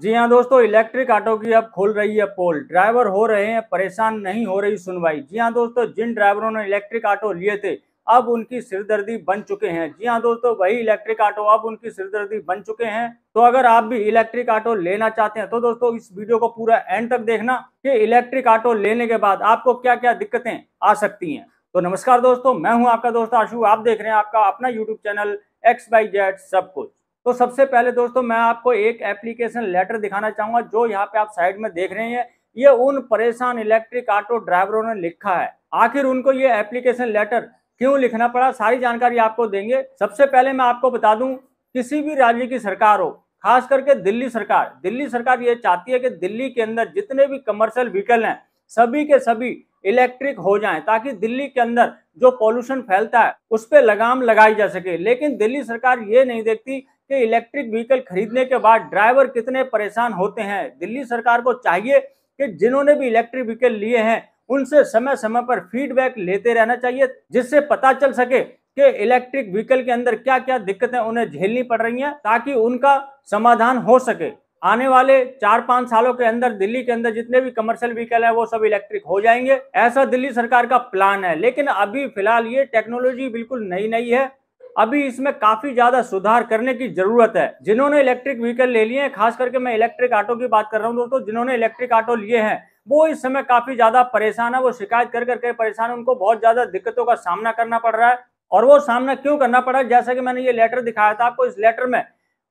जी हाँ दोस्तों electric auto की अब खोल रही है पोल ड्राइवर हो रहे हैं परेशान नहीं हो रही सुनवाई जी हाँ दोस्तों जिन ड्राइवरों ने इलेक्ट्रिक ऑटो लिए थे अब उनकी सिरदर्दी बन चुके हैं जी हाँ दोस्तों वही इलेक्ट्रिक ऑटो अब उनकी सिरदर्दी बन चुके हैं तो अगर आप भी इलेक्ट्रिक ऑटो लेना चाहते हैं तो दोस्तों इस वीडियो को पूरा एंड तक देखना कि इलेक्ट्रिक ऑटो लेने के बाद आपको क्या क्या दिक्कतें आ सकती हैं तो नमस्कार दोस्तों मैं हूं आपका दोस्त आशु आप देख रहे हैं आपका अपना YouTube channel X Y Z सब कुछ तो सबसे पहले दोस्तों मैं आपको एक एप्लीकेशन लेटर दिखाना चाहूंगा जो यहाँ पे आप साइड में देख रहे हैं ये उन परेशान इलेक्ट्रिक ऑटो ड्राइवरों ने लिखा है आखिर उनको ये एप्लीकेशन लेटर क्यों लिखना पड़ा सारी जानकारी आपको देंगे सबसे पहले मैं आपको बता दूं किसी भी राज्य की सरकार हो खास करके दिल्ली सरकार दिल्ली सरकार ये चाहती है कि दिल्ली के अंदर जितने भी कमर्शियल व्हीकल हैं सभी के सभी इलेक्ट्रिक हो जाएं ताकि दिल्ली के अंदर जो पॉल्यूशन फैलता है उस पर लगाम लगाई जा सके लेकिन दिल्ली सरकार ये नहीं देखती कि इलेक्ट्रिक व्हीकल खरीदने के बाद ड्राइवर कितने परेशान होते हैं दिल्ली सरकार को चाहिए कि जिन्होंने भी इलेक्ट्रिक व्हीकल लिए हैं उनसे समय समय पर फीडबैक लेते रहना चाहिए जिससे पता चल सके कि इलेक्ट्रिक व्हीकल के अंदर क्या क्या दिक्कतें उन्हें झेलनी पड़ रही हैं ताकि उनका समाधान हो सके आने वाले चार पांच सालों के अंदर दिल्ली के अंदर जितने भी कमर्शियल व्हीकल है वो सब इलेक्ट्रिक हो जाएंगे ऐसा दिल्ली सरकार का प्लान है लेकिन अभी फिलहाल ये टेक्नोलॉजी बिल्कुल नई नई है अभी इसमें काफी ज्यादा सुधार करने की जरूरत है जिन्होंने इलेक्ट्रिक व्हीकल ले लिए हैं खास करके मैं इलेक्ट्रिक ऑटो की बात कर रहा हूँ दोस्तों जिन्होंने इलेक्ट्रिक ऑटो लिए हैं वो इस समय काफी ज्यादा परेशान है वो शिकायत कर करके परेशान है उनको बहुत ज्यादा दिक्कतों का सामना करना पड़ रहा है और वो सामना क्यों करना पड़ा जैसा कि मैंने ये लेटर दिखाया था आपको इस लेटर में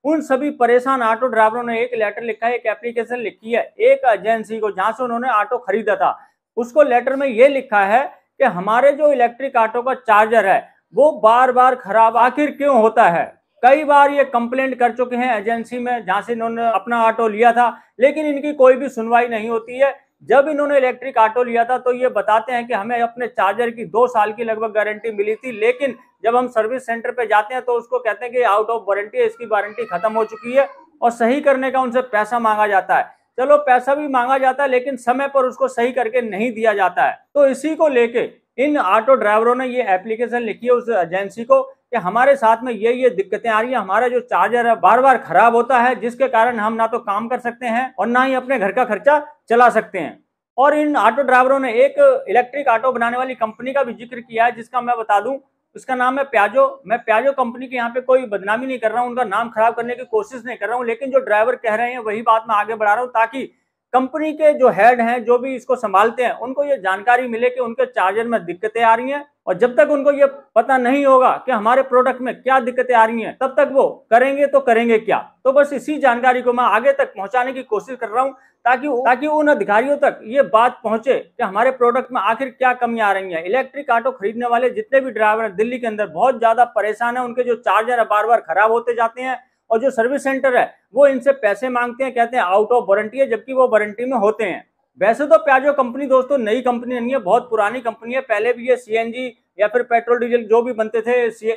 उन सभी परेशान ऑटो ड्राइवरों ने एक लेटर लिखा है एक एप्लीकेशन लिखी है एक एजेंसी को जहां से उन्होंने ऑटो खरीदा था उसको लेटर में यह लिखा है कि हमारे जो इलेक्ट्रिक ऑटो का चार्जर है वो बार बार खराब आखिर क्यों होता है कई बार ये कंप्लेंट कर चुके हैं एजेंसी में जहां से इन्होंने अपना ऑटो लिया था लेकिन इनकी कोई भी सुनवाई नहीं होती है जब इन्होंने इलेक्ट्रिक ऑटो लिया था तो ये बताते हैं कि हमें अपने चार्जर की दो साल की लगभग गारंटी मिली थी लेकिन जब हम सर्विस सेंटर पे जाते हैं तो उसको कहते हैं कि आउट ऑफ वारंटी है इसकी वारंटी खत्म हो चुकी है और सही करने का उनसे पैसा मांगा जाता है चलो पैसा भी मांगा जाता है लेकिन समय पर उसको सही करके नहीं दिया जाता है तो इसी को लेके इन ऑटो ड्राइवरों ने ये एप्लीकेशन लिखी है उस एजेंसी को कि हमारे साथ में ये ये दिक्कतें आ रही है हमारा जो चार्जर है बार बार खराब होता है जिसके कारण हम ना तो काम कर सकते हैं और ना ही अपने घर का खर्चा चला सकते हैं और इन ऑटो ड्राइवरों ने एक इलेक्ट्रिक ऑटो बनाने वाली कंपनी का भी जिक्र किया है जिसका मैं बता दूं उसका नाम है प्याजो मैं प्याजो कंपनी की यहाँ पे कोई बदनामी नहीं कर रहा हूँ उनका नाम खराब करने की कोशिश नहीं कर रहा हूँ लेकिन जो ड्राइवर कह रहे हैं वही बात मैं आगे बढ़ा रहा हूँ ताकि कंपनी के जो हेड हैं जो भी इसको संभालते हैं उनको ये जानकारी मिले कि उनके चार्जर में दिक्कतें आ रही हैं और जब तक उनको ये पता नहीं होगा कि हमारे प्रोडक्ट में क्या दिक्कतें आ रही हैं तब तक वो करेंगे तो करेंगे क्या तो बस इसी जानकारी को मैं आगे तक पहुंचाने की कोशिश कर रहा हूं ताकि ताकि उन अधिकारियों तक ये बात पहुंचे कि हमारे प्रोडक्ट में आखिर क्या कमियां आ रही हैं इलेक्ट्रिक ऑटो खरीदने वाले जितने भी ड्राइवर हैं दिल्ली के अंदर बहुत ज्यादा परेशान है उनके जो चार्जर है बार बार खराब होते जाते हैं और जो सर्विस सेंटर है वो इनसे पैसे मांगते हैं कहते हैं आउट ऑफ वारंटी है जबकि वो वारंटी में होते हैं वैसे तो प्याजो कंपनी दोस्तों नई कंपनी नहीं है बहुत पुरानी कंपनी है पहले भी ये सी या फिर पेट्रोल डीजल जो भी बनते थे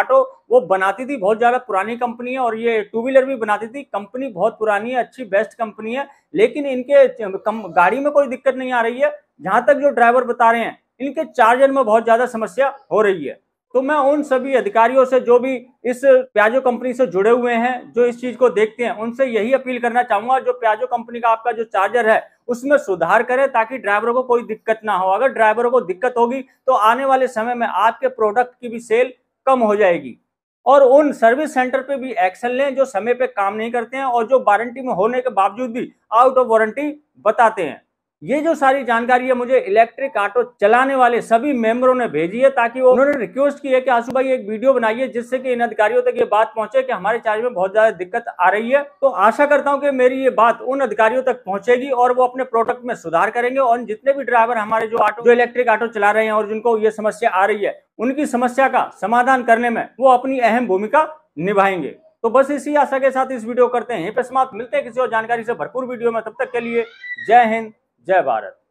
ऑटो वो बनाती थी बहुत ज़्यादा पुरानी कंपनी है और ये टू व्हीलर भी बनाती थी कंपनी बहुत पुरानी है अच्छी बेस्ट कंपनी है लेकिन इनके गाड़ी में कोई दिक्कत नहीं आ रही है जहाँ तक जो ड्राइवर बता रहे हैं इनके चार्जर में बहुत ज़्यादा समस्या हो रही है तो मैं उन सभी अधिकारियों से जो भी इस प्याजो कंपनी से जुड़े हुए हैं जो इस चीज को देखते हैं उनसे यही अपील करना चाहूंगा जो प्याजो कंपनी का आपका जो चार्जर है उसमें सुधार करें ताकि ड्राइवरों को कोई दिक्कत ना हो अगर ड्राइवरों को दिक्कत होगी तो आने वाले समय में आपके प्रोडक्ट की भी सेल कम हो जाएगी और उन सर्विस सेंटर पे भी एक्शन लें जो समय पे काम नहीं करते हैं और जो वारंटी में होने के बावजूद भी आउट ऑफ वारंटी बताते हैं ये जो सारी जानकारी है मुझे इलेक्ट्रिक ऑटो चलाने वाले सभी मेंबरों ने भेजी है ताकि वो उन्होंने रिक्वेस्ट की है कि आशु भाई एक वीडियो बनाइए जिससे कि इन अधिकारियों तक ये बात पहुंचे कि हमारे चार्ज में बहुत ज्यादा दिक्कत आ रही है तो आशा करता हूं कि मेरी ये बात उन अधिकारियों तक पहुंचेगी और वो अपने प्रोडक्ट में सुधार करेंगे और जितने भी ड्राइवर हमारे जो ऑटो जो इलेक्ट्रिक ऑटो चला रहे हैं और जिनको ये समस्या आ रही है उनकी समस्या का समाधान करने में वो अपनी अहम भूमिका निभाएंगे तो बस इसी आशा के साथ इस वीडियो करते हैं समाप्त मिलते हैं किसी और जानकारी से भरपूर वीडियो में तब तक के लिए जय हिंद जय भारत